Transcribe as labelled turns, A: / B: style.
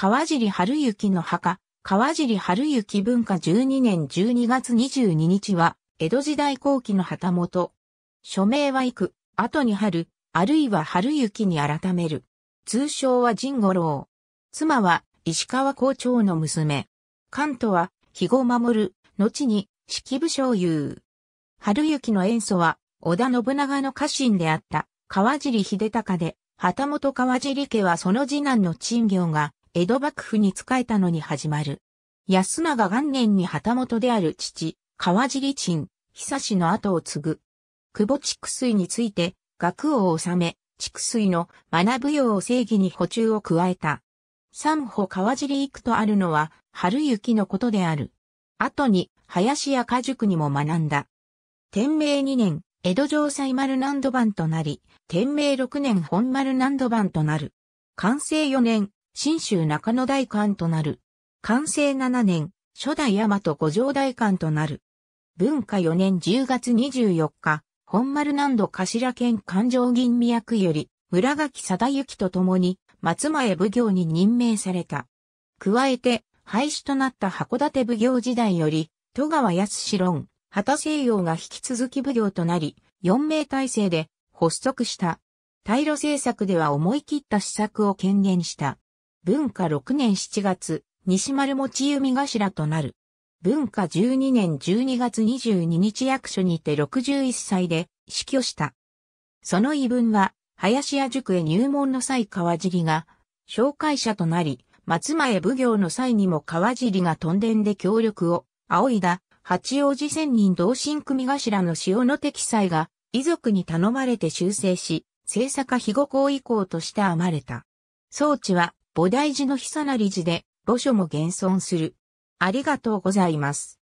A: 川尻春雪の墓、川尻春雪文化12年12月22日は、江戸時代後期の旗本。署名は行く、後に春、あるいは春雪に改める。通称は神五郎。妻は石川校長の娘。関東は肥後守、る、後に式部将優。春雪の演奏は織田信長の家臣であった川尻秀隆で、旗本川尻家はその次男の陳行が江戸幕府に仕えたのに始まる。安永元年に旗本である父、川尻鎮、久志の後を継ぐ。久保畜水について、学を治め、畜水の学ぶよう正義に補充を加えた。三歩川尻行くとあるのは、春雪のことである。後に、林や家塾にも学んだ。天明2年、江戸城西丸何度版となり、天明6年本丸何度版となる。完成4年、新州中野大官となる。完成7年、初代大和五条大官となる。文化4年10月24日、本丸南度頭県環状銀宮区より、村垣貞行と共に、松前奉行に任命された。加えて、廃止となった函館奉行時代より、戸川康志論、畑西洋が引き続き奉行となり、4名体制で発足した。対路政策では思い切った施策を権限した。文化6年7月、西丸持弓頭となる。文化12年12月22日役所にて61歳で死去した。その遺文は、林家塾へ入門の際川尻が、紹介者となり、松前奉行の際にも川尻が屯田で協力を、仰いだ、八王子仙人同心組頭の塩の敵祭が、遺族に頼まれて修正し、政策庇後行以降として編まれた。装置は、菩提寺の久成寺で、墓所も現存する。ありがとうございます。